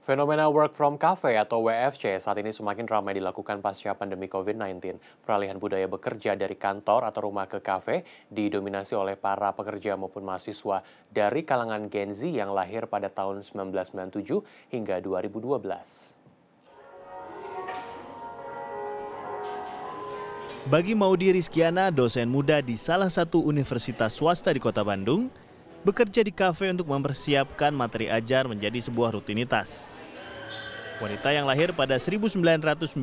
Fenomena work from cafe atau WFC saat ini semakin ramai dilakukan pasca pandemi COVID-19. Peralihan budaya bekerja dari kantor atau rumah ke kafe didominasi oleh para pekerja maupun mahasiswa dari kalangan Gen Z yang lahir pada tahun 1997 hingga 2012. Bagi Maudi Rizkiana, dosen muda di salah satu universitas swasta di kota Bandung, bekerja di kafe untuk mempersiapkan materi ajar menjadi sebuah rutinitas. Wanita yang lahir pada 1997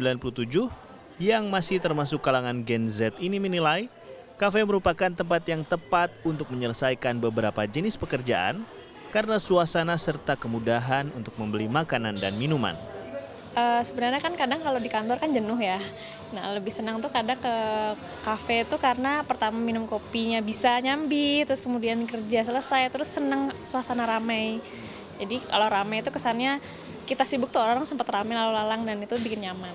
yang masih termasuk kalangan Gen Z ini menilai kafe merupakan tempat yang tepat untuk menyelesaikan beberapa jenis pekerjaan karena suasana serta kemudahan untuk membeli makanan dan minuman uh, sebenarnya kan kadang kalau di kantor kan jenuh ya. Nah lebih senang tuh kadang ke kafe itu karena pertama minum kopinya bisa nyambi, terus kemudian kerja selesai, terus seneng suasana ramai. Jadi kalau ramai itu kesannya kita sibuk tuh orang orang sempat ramai lalu lalang dan itu bikin nyaman.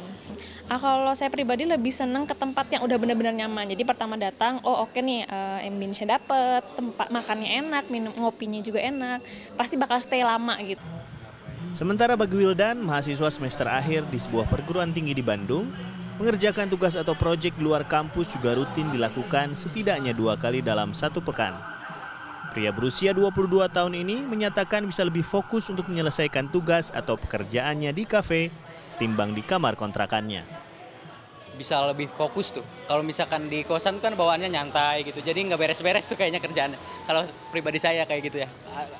Ah kalau saya pribadi lebih senang ke tempat yang udah benar-benar nyaman. Jadi pertama datang, oh oke okay nih eh, ambience saya dapet, tempat makannya enak, minum ngopinya juga enak, pasti bakal stay lama gitu. Sementara bagi Wildan, mahasiswa semester akhir di sebuah perguruan tinggi di Bandung, mengerjakan tugas atau proyek di luar kampus juga rutin dilakukan setidaknya dua kali dalam satu pekan. Pria berusia 22 tahun ini menyatakan bisa lebih fokus untuk menyelesaikan tugas atau pekerjaannya di kafe timbang di kamar kontrakannya bisa lebih fokus tuh. Kalau misalkan di kosan kan bawaannya nyantai gitu, jadi nggak beres-beres tuh kayaknya kerjaan. Kalau pribadi saya kayak gitu ya,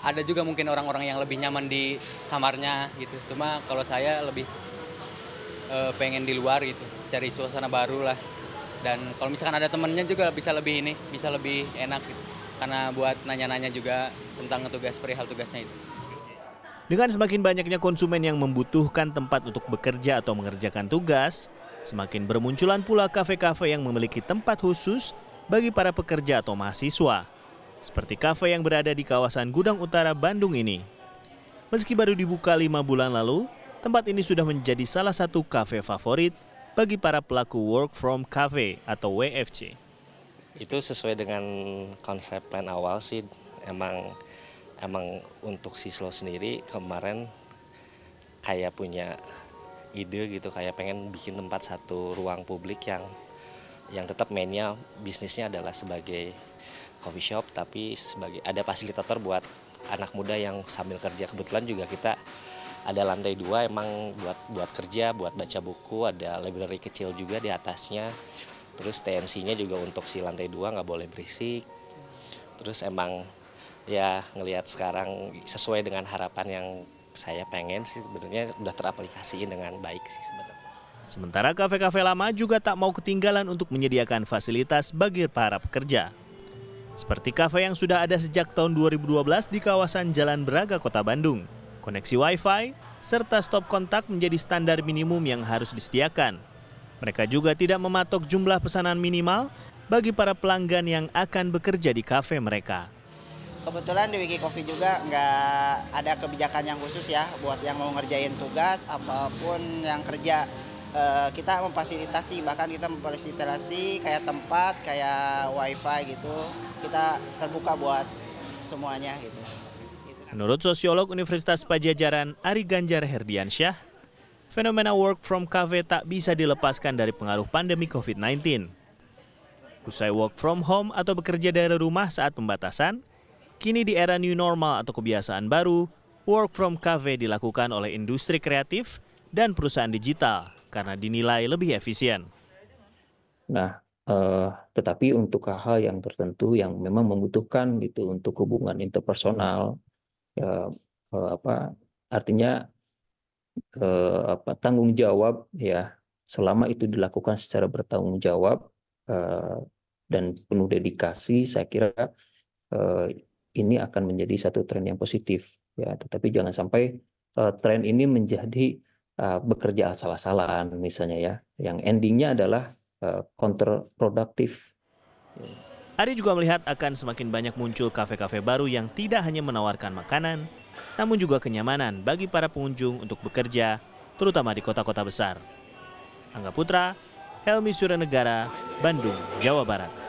ada juga mungkin orang-orang yang lebih nyaman di kamarnya gitu. Cuma kalau saya lebih e, pengen di luar gitu, cari suasana baru lah. Dan kalau misalkan ada temennya juga bisa lebih ini, bisa lebih enak gitu. Karena buat nanya-nanya juga tentang tugas perihal tugasnya itu. Dengan semakin banyaknya konsumen yang membutuhkan tempat untuk bekerja atau mengerjakan tugas, Semakin bermunculan pula kafe-kafe yang memiliki tempat khusus bagi para pekerja atau mahasiswa, seperti kafe yang berada di kawasan Gudang Utara Bandung ini. Meski baru dibuka lima bulan lalu, tempat ini sudah menjadi salah satu kafe favorit bagi para pelaku work from cafe atau WFC. Itu sesuai dengan konsep plan awal sih, emang emang untuk Slo sendiri kemarin kayak punya ide gitu kayak pengen bikin tempat satu ruang publik yang yang tetap mainnya bisnisnya adalah sebagai coffee shop tapi sebagai ada fasilitator buat anak muda yang sambil kerja kebetulan juga kita ada lantai dua emang buat buat kerja buat baca buku ada library kecil juga di atasnya terus TNC-nya juga untuk si lantai dua nggak boleh berisik terus emang ya ngelihat sekarang sesuai dengan harapan yang saya pengen sih sebenarnya udah teraplikasiin dengan baik sih sebenarnya. Sementara kafe-kafe lama juga tak mau ketinggalan untuk menyediakan fasilitas bagi para pekerja. Seperti kafe yang sudah ada sejak tahun 2012 di kawasan Jalan Braga, Kota Bandung. Koneksi Wi-Fi, serta stop kontak menjadi standar minimum yang harus disediakan. Mereka juga tidak mematok jumlah pesanan minimal bagi para pelanggan yang akan bekerja di kafe mereka kebetulan di Wiki Coffee juga nggak ada kebijakan yang khusus ya buat yang mau ngerjain tugas apapun yang kerja eh, kita memfasilitasi bahkan kita memfasilitasi kayak tempat kayak wifi gitu kita terbuka buat semuanya gitu. Menurut sosiolog Universitas Pajajaran Ari Ganjar Herdiansyah, fenomena work from cafe tak bisa dilepaskan dari pengaruh pandemi COVID-19. Usai work from home atau bekerja dari rumah saat pembatasan, Kini di era new normal atau kebiasaan baru, work from cafe dilakukan oleh industri kreatif dan perusahaan digital karena dinilai lebih efisien. Nah, uh, tetapi untuk hal-hal yang tertentu yang memang membutuhkan gitu untuk hubungan interpersonal, ya, uh, apa artinya uh, apa tanggung jawab ya selama itu dilakukan secara bertanggung jawab uh, dan penuh dedikasi, saya kira uh, ini akan menjadi satu tren yang positif ya tetapi jangan sampai uh, tren ini menjadi uh, bekerja asal-asalan misalnya ya yang endingnya adalah uh, Ari juga melihat akan semakin banyak muncul kafe-kafe baru yang tidak hanya menawarkan makanan namun juga kenyamanan bagi para pengunjung untuk bekerja terutama di kota-kota besar Angga Putra Helmi Suranegara Bandung Jawa Barat